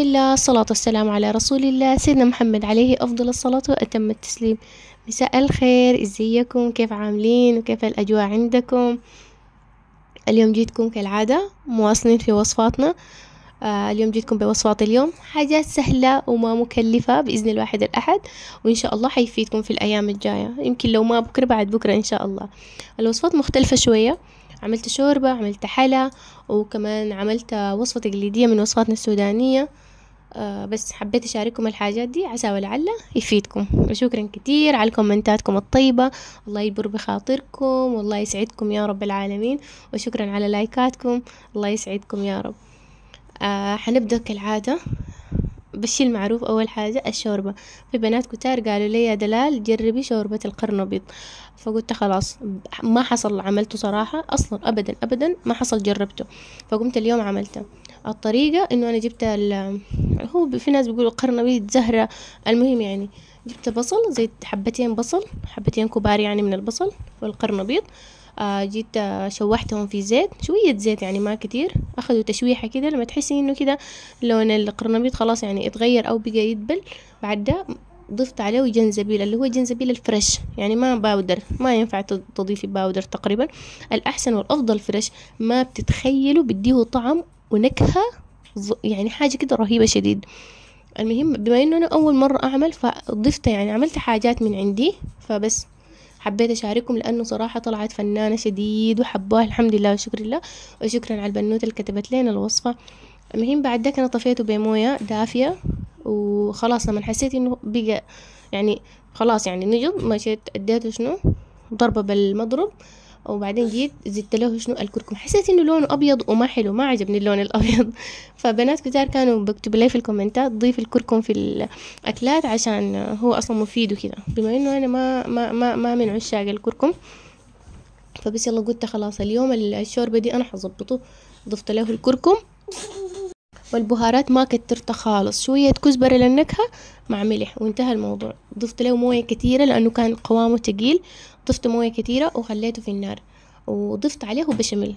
بسم الله الصلاة والسلام على رسول الله سيدنا محمد عليه أفضل الصلاة وأتم التسليم مساء الخير ازيكم كيف عاملين وكيف الأجواء عندكم اليوم جيتكم كالعادة مواصلين في وصفاتنا آه، اليوم جيتكم بوصفات اليوم حاجات سهلة وما مكلفة بإذن الواحد الأحد وإن شاء الله حيفيدكم في الأيام الجاية يمكن لو ما بكرة بعد بكرة إن شاء الله الوصفات مختلفة شوية عملت شوربة عملت حلا وكمان عملت وصفة تقليدية من وصفاتنا السودانية آه، بس حبيت أشارككم الحاجات دي عسى ولعل يفيدكم وشكرا كتير على كومنتاتكم الطيبة الله يبر بخاطركم والله يسعدكم يا رب العالمين وشكرا على لايكاتكم الله يسعدكم يا رب آه حنبدأ كالعادة بالشي المعروف أول حاجة الشوربة في بنات كتار قالوا لي يا دلال جربي شوربة القرنبيط فقلت خلاص ما حصل عملته صراحة أصلا أبدا أبدا ما حصل جربته فقمت اليوم عملته الطريقة انه انا جبت ال هو في ناس بيقولوا قرنبيط زهرة المهم يعني جبت بصل زيت حبتين بصل حبتين كبار يعني من البصل والقرنبيط آه جيت آه، شوحتهم في زيت شوية زيت يعني ما كتير أخذوا تشويحة كده لما تحسي إنه كده لون القرنبيط خلاص يعني اتغير أو بقى يدبل بعد ده ضفت عليه جنزبيل اللي هو جنزبيل الفريش يعني ما باودر ما ينفع تضيفي باودر تقريبا الأحسن والأفضل فريش ما بتتخيلوا بديه طعم ونكهة يعني حاجة كده رهيبة شديد المهم بما انه انا اول مرة اعمل فضفت يعني عملت حاجات من عندي فبس حبيت اشارككم لانه صراحة طلعت فنانة شديد وحبوها الحمد لله وشكر لله وشكرا على البنوتة اللي كتبت لنا الوصفة المهم بعد ذاك انا طفيته بموية دافية وخلاص لما حسيت انه بقى يعني خلاص يعني نجم مشيت اديته شنو ضربة بالمضرب وبعدين جيت زدت له شنو الكركم حسيت انه لونه ابيض وما حلو ما عجبني اللون الابيض فبنات كتار كانوا بكتبوا لي في الكومنتات ضيف الكركم في الاكلات عشان هو اصلا مفيد وكذا بما انه انا ما ما ما, ما من عشاق الكركم فبس يلا قلت خلاص اليوم الشوربه دي انا حظبطه ضفت له الكركم والبهارات ما كترتها خالص شوية كزبرة للنكهة مع ملح وانتهى الموضوع ضفت له موية كتيرة لأنه كان قوامه تقيل ضفت موية كتيرة وخليته في النار وضفت عليه بشاميل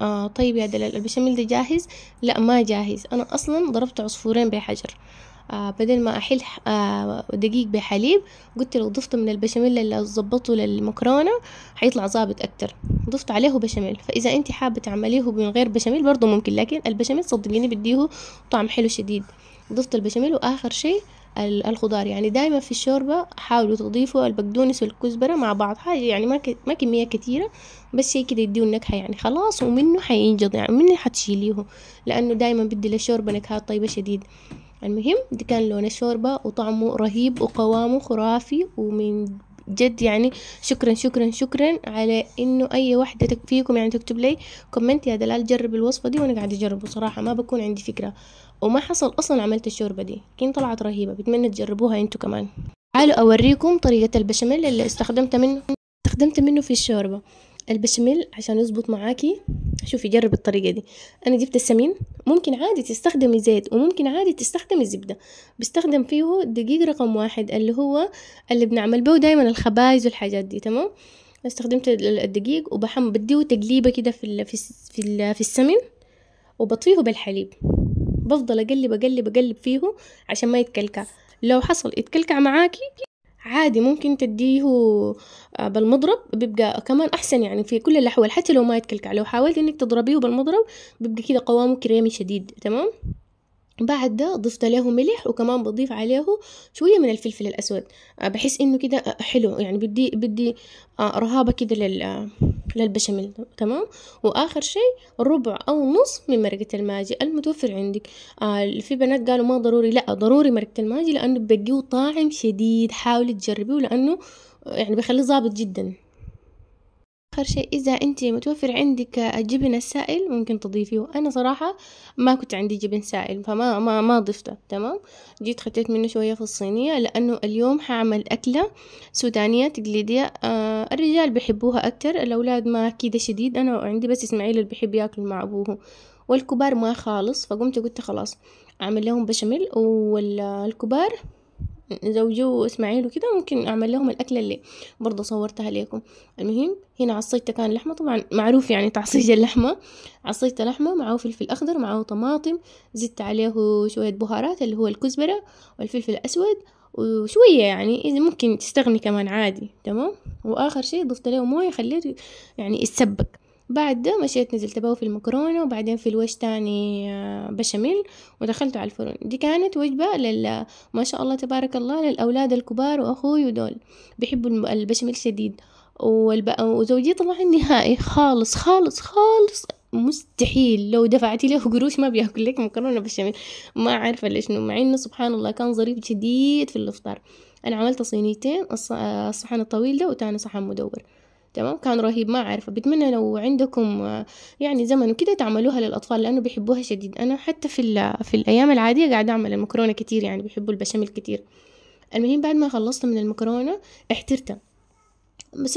آه طيب يا دلال البشاميل ده جاهز لا ما جاهز أنا أصلا ضربت عصفورين بحجر آه، بدل ما أحل آه، دقيق بحليب قلت لو ضفته من البشاميل اللي ظبطته للمكرونة حيطلع ظابط أكتر ضفت عليه بشاميل فإذا أنت حابة تعمليه من غير بشاميل برضه ممكن لكن البشاميل صدقيني بديه طعم حلو شديد ضفت البشاميل وآخر شيء الخضار يعني دايما في الشوربة حاولوا تضيفوا البقدونس والكزبرة مع بعض حاجة يعني ما, ما كمية كتيرة بس شي كده يديه النكهة يعني خلاص ومنه حينجض يعني منه حتشيليه لأنه دايما بدي للشوربة نكهات طيبة شديد المهم دي كان لون الشوربة وطعمه رهيب وقوامه خرافي ومن جد يعني شكرا شكرا شكرا على انه اي واحدة فيكم يعني تكتب لي كومنت يا دلال جرب الوصفة دي وانا قاعدة اجربه صراحة ما بكون عندي فكرة وما حصل اصلا عملت الشوربة دي لكن طلعت رهيبة بتمنى تجربوها انتوا كمان تعالوا اوريكم طريقة البشاميل اللي استخدمت منه استخدمت منه في الشوربة البشاميل عشان يزبط معاكي شوفي جرب الطريقه دي انا جبت السمين ممكن عادي تستخدمي زيت وممكن عادي تستخدمي زبده بستخدم فيه دقيق رقم واحد اللي هو اللي بنعمل به دايما الخبايز والحاجات دي تمام استخدمت الدقيق وبحم بديه تقليبه كده في ال في ال في السمن وبطفيه بالحليب بفضل اقلب اقلب اقلب فيه عشان ما يتكلكع لو حصل يتكلكع معاكي عادي ممكن تديه آه، بالمضرب بيبقى كمان احسن يعني في كل الاحوال حتى لو ما يتكلكع لو حاولت انك تضربيه بالمضرب بيبقى كده قوامه كريمي شديد تمام بعد ده ضفت له ملح وكمان بضيف عليه شويه من الفلفل الاسود آه، بحس انه كده آه، حلو يعني بدي بدي آه، رهابه كده لل للبشاميل تمام واخر شيء ربع او نص من مرقه الماجي المتوفر عندك في بنات قالوا ما ضروري لا ضروري مرقه الماجي لانه بيديه طعم شديد حاولي تجربيه لانه يعني بيخليه ظابط جدا آخر شيء إذا أنت متوفر عندك جبن السائل ممكن تضيفيه أنا صراحة ما كنت عندي جبن سائل فما ما ما ضفته تمام جيت خديت منه شوية في الصينية لأنه اليوم حعمل أكلة سودانية تقليدية آه الرجال بيحبوها أكتر الأولاد ما كده شديد أنا عندي بس إسماعيل اللي بيحب ياكل مع أبوه والكبار ما خالص فقمت قلت خلاص أعمل لهم بشاميل والكبار زوجي واسماعيل وكده ممكن اعمل لهم الاكله اللي برضه صورتها لكم المهم هنا عصيته كان لحمه طبعا معروف يعني تعصيج اللحمه عصيته لحمه معه فلفل اخضر معه طماطم زدت عليه شويه بهارات اللي هو الكزبره والفلفل الاسود وشوية يعني إذا ممكن تستغني كمان عادي تمام وآخر شيء ضفت له موية خليته يعني يتسبك بعد ده مشيت نزلت بقى في المكرونة وبعدين في الوش تاني آه، بشاميل ودخلته على الفرن دي كانت وجبة لل ما شاء الله تبارك الله للأولاد الكبار وأخوي ودول بيحبوا البشاميل شديد وزوجي طبعا نهائي خالص خالص خالص مستحيل لو دفعتي له قروش ما بياكل لك مكرونه بشاميل ما عارفه ليش مع انه سبحان الله كان ظريف شديد في الافطار انا عملت صينيتين آه، الصحن الطويل ده وتاني صحن مدور تمام كان رهيب ما عارفة بتمنى لو عندكم آه، يعني زمن وكده تعملوها للأطفال لأنه بيحبوها شديد أنا حتى في, في الأيام العادية قاعد أعمل المكرونة كتير يعني بيحبوا البشاميل كتير المهم بعد ما خلصت من المكرونة احترتها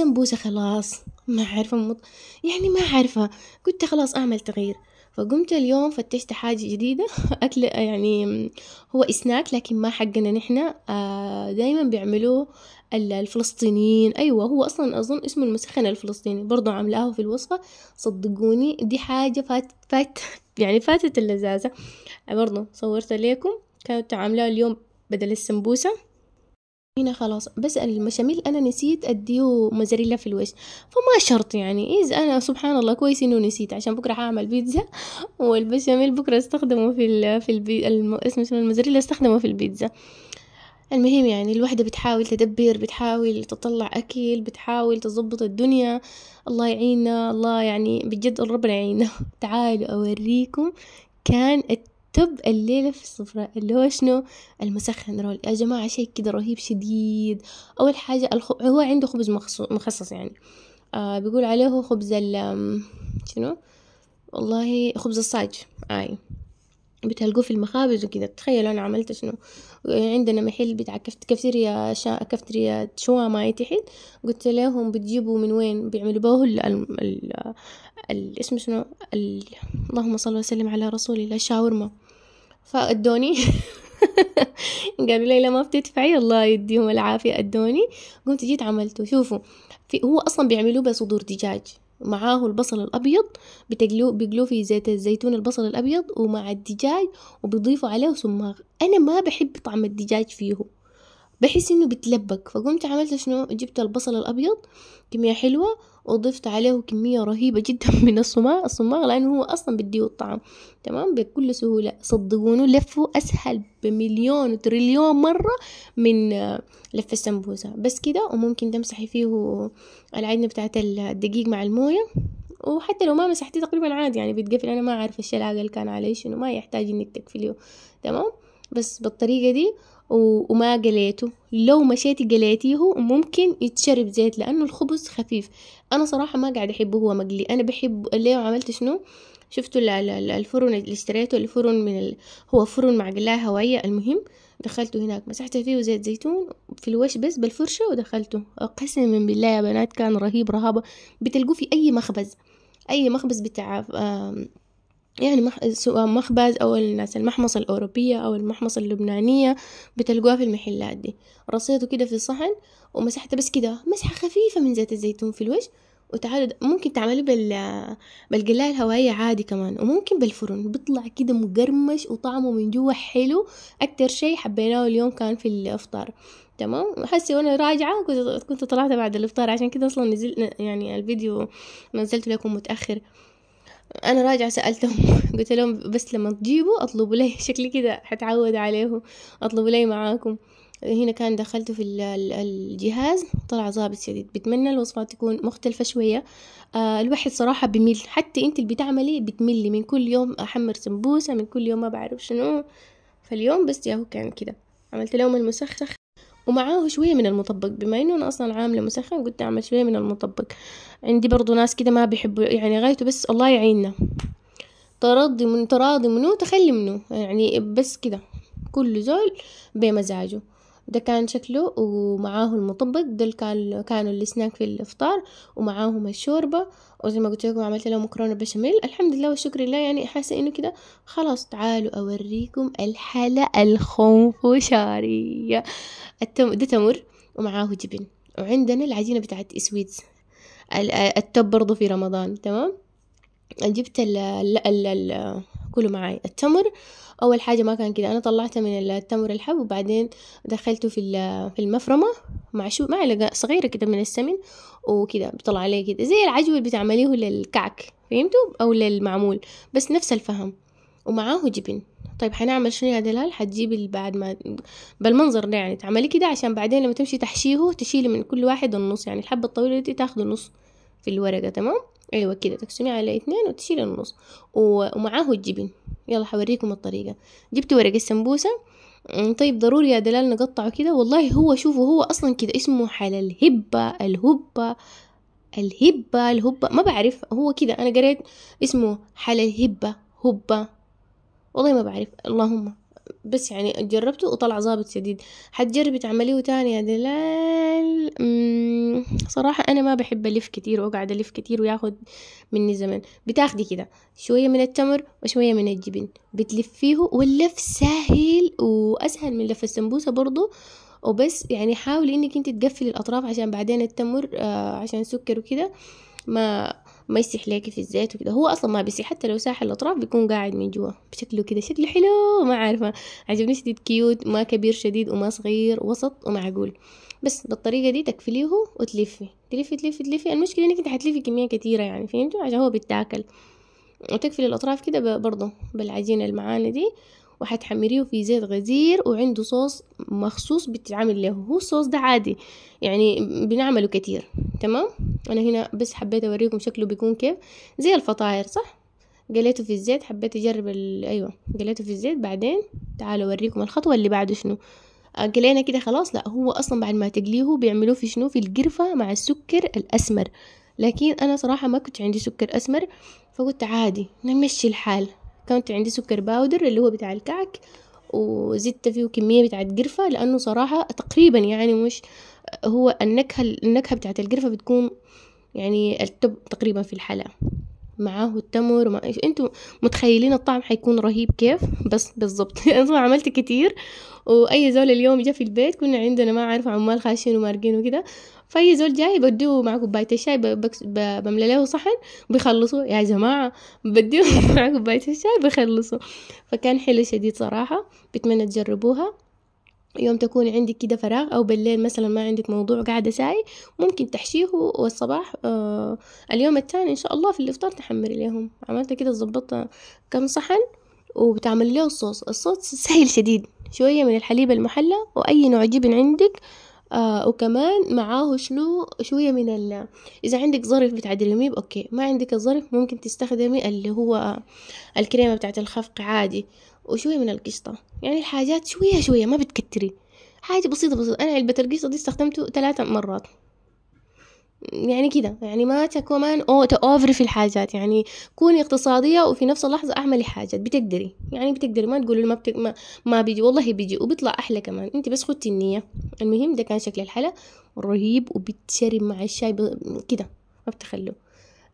بوسه خلاص ما عارفة مط... يعني ما عارفة قلت خلاص أعمل تغيير فقمت اليوم فتشت حاجة جديدة أكل يعني هو إسناك لكن ما حقنا نحن آه، دايما بيعملوه الفلسطينيين أيوة هو أصلا أظن اسمه المسخن الفلسطيني برضو عاملاه في الوصفة صدقوني دي حاجة فات, فات يعني فاتت اللذاذة برضو صورت لكم كانت عاملاه اليوم بدل السمبوسة هنا خلاص بسأل المشاميل أنا نسيت أديه مزريلا في الوش فما شرط يعني إذا أنا سبحان الله كويس إنه نسيت عشان بكرة حاعمل بيتزا والبشاميل بكرة استخدمه في ال في البي... الم... اسمه المزريلا استخدمه في البيتزا المهم يعني الوحدة بتحاول تدبر بتحاول تطلع أكل بتحاول تظبط الدنيا الله يعيننا الله يعني بجد ربنا يعيننا تعالوا أوريكم كان توب الليلة في السفرة اللي هو شنو المسخن رول يا جماعة شيء كده رهيب شديد أول حاجة الخب... هو عنده خبز مخصص يعني آه بيقول عليه خبز ال شنو والله خبز الصاج آي بتلقوه في المخابز وكده تخيلوا أنا عملت شنو عندنا محل بتاع كفتيريا شا... شو ما تحت قلت لهم بتجيبوا من وين بيعملوا به ال... ال... ال... الاسم شنو ال... اللهم صل وسلم على رسول الله الشاورما فادوني قالوا لي لا ما بتدفعي الله يديهم العافية ادوني قمت جيت عملته شوفوا في هو اصلا بيعملوه بصدور دجاج معاه البصل الابيض بتقلوه بيقلوه في زيت الزيتون البصل الابيض ومع الدجاج وبيضيفوا عليه سماق انا ما بحب طعم الدجاج فيه بحس انه بتلبك فقمت عملت شنو جبت البصل الابيض كمية حلوة وضفت عليه كمية رهيبة جدا من الصماغ الصماغ لانه هو اصلا بديه الطعم تمام بكل سهولة صدقونه لفه اسهل بمليون تريليون مرة من آه، لف السمبوسة بس كده وممكن تمسحي فيه العجنة بتاعت الدقيق مع الموية وحتى لو ما مسحتيه تقريبا عادي يعني بتقفل انا ما عارفه الشلاقه اللي كان علي شنو ما يحتاج انك تقفليه تمام بس بالطريقة دي وما قليته لو مشيتي قليتيه ممكن يتشرب زيت لأنه الخبز خفيف أنا صراحة ما قاعد أحبه هو مقلي أنا بحب ليه عملت شنو شفتوا الفرن اللي اشتريته الفرن من ال... هو فرن مع قلاية هوائية المهم دخلته هناك مسحت فيه زيت زيتون في الوش بس بالفرشة ودخلته قسما بالله يا بنات كان رهيب رهابة بتلقوه في أي مخبز أي مخبز بتاع يعني مح... سواء مخبز أو الناس المحمصة الأوروبية أو المحمصة اللبنانية بتلقوها في المحلات دي رصيته كده في الصحن ومسحته بس كده مسحة خفيفة من زيت الزيتون في الوجه وتعالوا ممكن تعمليه بال بالقلاية الهوائية عادي كمان وممكن بالفرن بيطلع كده مقرمش وطعمه من جوا حلو أكتر شي حبيناه اليوم كان في الإفطار تمام حسي وانا راجعة كنت طلعت بعد الإفطار عشان كده أصلا نزلت يعني الفيديو نزلته لكم متأخر انا راجعه سالتهم قلت لهم بس لما تجيبوا اطلبوا لي شكلي كده حتعود عليهم اطلبوا لي معاكم هنا كان دخلته في الجهاز طلع ظابط شديد بتمنى الوصفة تكون مختلفة شوية آه، الواحد صراحة بمل حتى انت اللي بتعملي بتملي من كل يوم احمر سمبوسة من كل يوم ما بعرف شنو فاليوم بس ياهو كان كده عملت لهم المسخخ ومعاه شوية من المطبق بما انه انا اصلا عاملة مسخن قلت اعمل شوية من المطبق عندي برضو ناس كده ما بيحبوا يعني غايته بس الله يعيننا تراضي من تراضي منو تخلي منو يعني بس كده كل زول بمزاجه ده كان شكله ومعاه المطبق دول كان كانوا السناك في الافطار ومعاهم الشوربه وزي ما قلت لكم عملت لهم مكرونه بشاميل الحمد لله والشكر لله يعني حاسه انه كده خلاص تعالوا اوريكم الحلا الخنفشاريه التم... ده تمر ومعاه جبن وعندنا العجينه بتاعت سويتس التوب برضه في رمضان تمام جبت ال ال ال قولوا معي التمر اول حاجه ما كان كده انا طلعته من التمر الحب وبعدين دخلته في في المفرمه مع شو معلقه صغيره كده من السمن وكده بطلع عليه كده زي العجوه اللي بتعمليه للكعك فهمتوا او للمعمول بس نفس الفهم ومعاه جبن طيب حنعمل شنو يا دلال حتجيب بعد ما بالمنظر ده يعني تعملي كده عشان بعدين لما تمشي تحشيه تشيلي من كل واحد النص يعني الحبه الطويله دي تاخدي نص في الورقه تمام ايوه كده تقسميه على اثنين وتشيل النص ومعاه الجبن يلا حوريكم الطريقه جبت ورق السمبوسه طيب ضروري يا دلال نقطعه كده والله هو شوفوا هو اصلا كده اسمه حل الهبه الهبه الهبة الهبة ما بعرف هو كده أنا قريت اسمه حل الهبة هبة والله ما بعرف اللهم بس يعني جربته وطلع ظابط شديد حتجربي تعمليه تاني يا دلال صراحة أنا ما بحب ألف كتير وأقعد ألف كتير وياخد مني زمن بتاخدي كده شوية من التمر وشوية من الجبن بتلفيه واللف سهل وأسهل من لف السمبوسة برضو وبس يعني حاولي انك انت تقفلي الاطراف عشان بعدين التمر آه عشان سكر وكده ما ما يسيح ليكي في الزيت وكده هو اصلا ما بيسيح حتى لو ساح الاطراف بيكون قاعد من جوا بشكله كده شكله حلو ما عارفه عجبني شديد كيوت ما كبير شديد وما صغير وسط ومعقول بس بالطريقه دي تكفليه وتلفي تلفي تلفي تلفي المشكله انك انت حتلفي كميه كثيره يعني فهمتوا عشان هو بيتاكل وتكفلي الاطراف كده برضه بالعجينه المعاني دي وحتحمريه في زيت غزير وعنده صوص مخصوص بتتعمل له هو الصوص ده عادي يعني بنعمله كتير تمام انا هنا بس حبيت اوريكم شكله بيكون كيف زي الفطاير صح قليته في الزيت حبيت اجرب ال... ايوه قليته في الزيت بعدين تعالوا اوريكم الخطوه اللي بعده شنو آه، قلينا كده خلاص لا هو اصلا بعد ما تقليه بيعملوه في شنو في القرفه مع السكر الاسمر لكن انا صراحه ما كنت عندي سكر اسمر فقلت عادي نمشي الحال كانت عندي سكر باودر اللي هو بتاع الكعك وزدت فيه كمية بتاعت قرفة لأنه صراحة تقريبا يعني مش هو النكهة النكهة بتاعت القرفة بتكون يعني التوب تقريبا في الحلا معاه التمر مع... انتوا متخيلين الطعم حيكون رهيب كيف بس بالضبط انا عملت كتير واي زول اليوم جا في البيت كنا عندنا ما عارف عمال خاشين ومارقين وكده فاي زول جاي بديه مع كوبايه الشاي بملى له صحن بيخلصوا يا جماعه بديه مع كوبايه الشاي بيخلصوا فكان حلو شديد صراحه بتمنى تجربوها يوم تكون عندك كده فراغ او بالليل مثلا ما عندك موضوع قاعده ساي ممكن تحشيه والصباح آه اليوم الثاني ان شاء الله في الافطار تحمري لهم عملت كده ظبطت كم صحن وبتعمل له الصوص الصوص سهل شديد شويه من الحليب المحلى واي نوع جبن عندك آه وكمان معاه شنو شويه من ال اذا عندك ظرف بتعدلميه اوكي ما عندك الظرف ممكن تستخدمي اللي هو الكريمه بتاعت الخفق عادي وشوية من القشطة يعني الحاجات شوية شوية ما بتكتري حاجة بسيطة بسيطة أنا علبة القشطة دي استخدمته ثلاثة مرات يعني كده يعني ما تكون او تأوفري في الحاجات يعني كوني اقتصادية وفي نفس اللحظة اعملي حاجات بتقدري يعني بتقدري ما تقولي ما, بتك ما ما بيجي والله بيجي وبيطلع احلى كمان انت بس خدتي النية المهم ده كان شكل الحلا رهيب وبتشرب مع الشاي ب... كده ما بتخلوه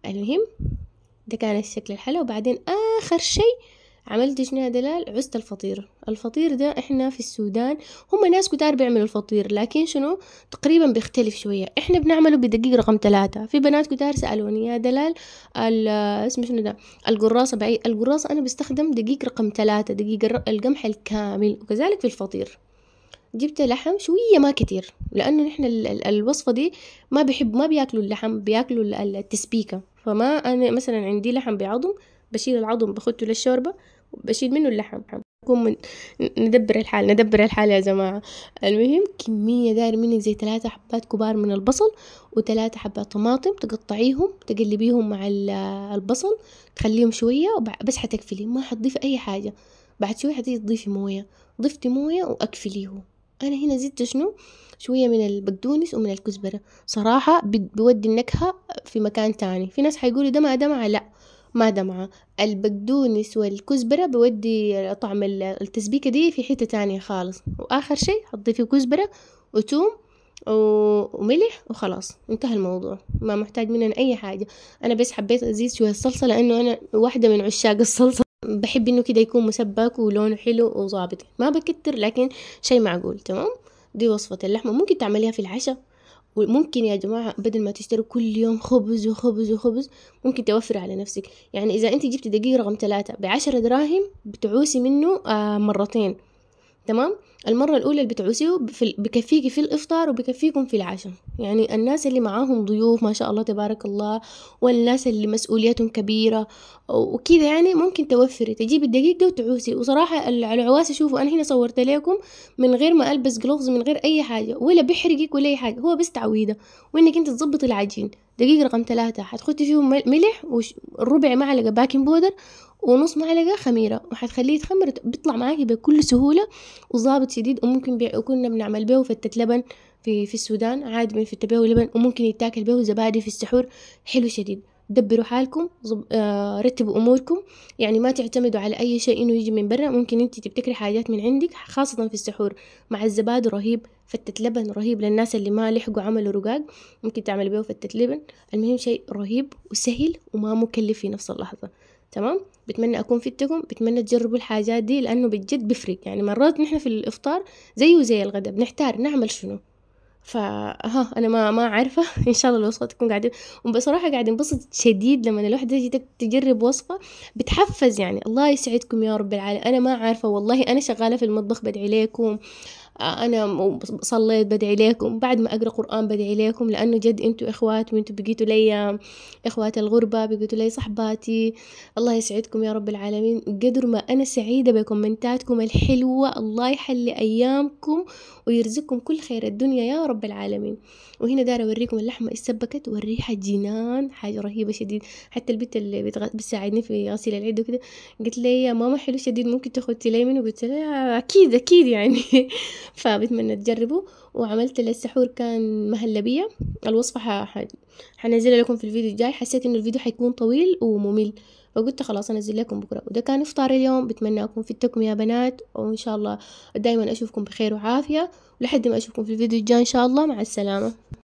المهم ده كان شكل الحلا وبعدين اخر شيء عملت شنو يا دلال عزت الفطير الفطير ده احنا في السودان هم ناس كتار بيعملوا الفطير لكن شنو تقريبا بيختلف شويه احنا بنعمله بدقيق رقم ثلاثة في بنات كتار سالوني يا دلال اسمه شنو ده القراصه بعي القراصه انا بستخدم دقيق رقم ثلاثة دقيق القمح الكامل وكذلك في الفطير جبت لحم شويه ما كتير لانه نحن الوصفه دي ما بيحب ما بياكلوا اللحم بياكلوا التسبيكه فما انا مثلا عندي لحم بعظم بشيل العظم بخده للشوربة وبشيل منه اللحم نقوم ندبر الحال ندبر الحال يا جماعة المهم كمية داير منك زي ثلاثة حبات كبار من البصل وثلاثة حبات طماطم تقطعيهم تقلبيهم مع البصل تخليهم شوية بس حتقفلي ما حتضيفي أي حاجة بعد شوية حتيجي تضيفي موية ضفتي موية وأقفليه أنا هنا زدت شنو شوية من البقدونس ومن الكزبرة صراحة بودي النكهة في مكان تاني في ناس حيقولوا ده ما دمعة لأ ما دمعة البقدونس والكزبرة بودي طعم التسبيكة دي في حتة تانية خالص وآخر شي هتضيفي كزبرة وتوم وملح وخلاص انتهى الموضوع ما محتاج مننا أي حاجة أنا بس حبيت أزيد شوية الصلصة لأنه أنا واحدة من عشاق الصلصة بحب إنه كده يكون مسبك ولونه حلو وظابط ما بكتر لكن شي معقول تمام دي وصفة اللحمة ممكن تعمليها في العشاء وممكن يا جماعة بدل ما تشتروا كل يوم خبز وخبز وخبز ممكن توفر على نفسك يعني إذا أنت جبت دقيق رقم ثلاثة بعشرة دراهم بتعوسي منه آه، مرتين تمام المرة الأولى اللي بتعوسيه بكفيكي في الإفطار وبكفيكم في العشاء يعني الناس اللي معاهم ضيوف ما شاء الله تبارك الله والناس اللي مسؤوليتهم كبيرة وكذا يعني ممكن توفري تجيبي الدقيق ده وتعوسي وصراحة العواسة شوفوا أنا هنا صورت لكم من غير ما ألبس جلوفز من غير أي حاجة ولا بيحرقك ولا أي حاجة هو بس تعويدة وإنك أنت تظبطي العجين دقيق رقم ثلاثة حتحطي فيه ملح وربع معلقة باكنج بودر ونص معلقة خميرة وحتخليه يتخمر بيطلع معاكي بكل سهولة وظابط شديد وممكن بيع كنا بنعمل بيه فتة لبن في في السودان عادي فتة بيه لبن وممكن يتاكل بيه زبادي في السحور حلو شديد دبروا حالكم زب... آه... رتبوا اموركم يعني ما تعتمدوا على اي شيء انه يجي من برا ممكن انت تبتكري حاجات من عندك خاصه في السحور مع الزبادي رهيب فتة لبن رهيب للناس اللي ما لحقوا عملوا رقاق ممكن تعمل بيه فتة لبن المهم شيء رهيب وسهل وما مكلف في نفس اللحظه تمام بتمنى اكون فدتكم بتمنى تجربوا الحاجات دي لانه بجد بفرق يعني مرات نحن في الافطار زيه وزي الغداء بنحتار نعمل شنو فها انا ما ما عارفه ان شاء الله الوصفه تكون قاعده وبصراحه قاعد انبسط شديد لما الواحده تجي تجرب وصفه بتحفز يعني الله يسعدكم يا رب العالمين انا ما عارفه والله انا شغاله في المطبخ بدعي لكم آه، انا صليت بدعي لكم بعد ما اقرا قران بدعي لكم لانه جد انتوا اخوات وانتوا بقيتوا لي اخوات الغربه بقيتوا لي صحباتي الله يسعدكم يا رب العالمين قدر ما انا سعيده بكومنتاتكم الحلوه الله يحلي ايامكم ويرزقكم كل خير الدنيا يا رب العالمين وهنا دار أوريكم اللحمة سبكت والريحة جنان حاجة رهيبة شديد حتى البنت اللي بتغ... بتساعدني في غسيل العيد وكده قلت لي يا ماما حلو شديد ممكن تاخذي لي منه قلت لها أكيد أكيد يعني فبتمنى تجربوا وعملت للسحور كان مهلبية الوصفة ح... حنزلها لكم في الفيديو الجاي حسيت إنه الفيديو حيكون طويل وممل فقلت خلاص انزل لكم بكره وده كان افطار اليوم بتمنى اكون فدتكم يا بنات وان شاء الله دايما اشوفكم بخير وعافيه ولحد ما اشوفكم في الفيديو الجاي ان شاء الله مع السلامه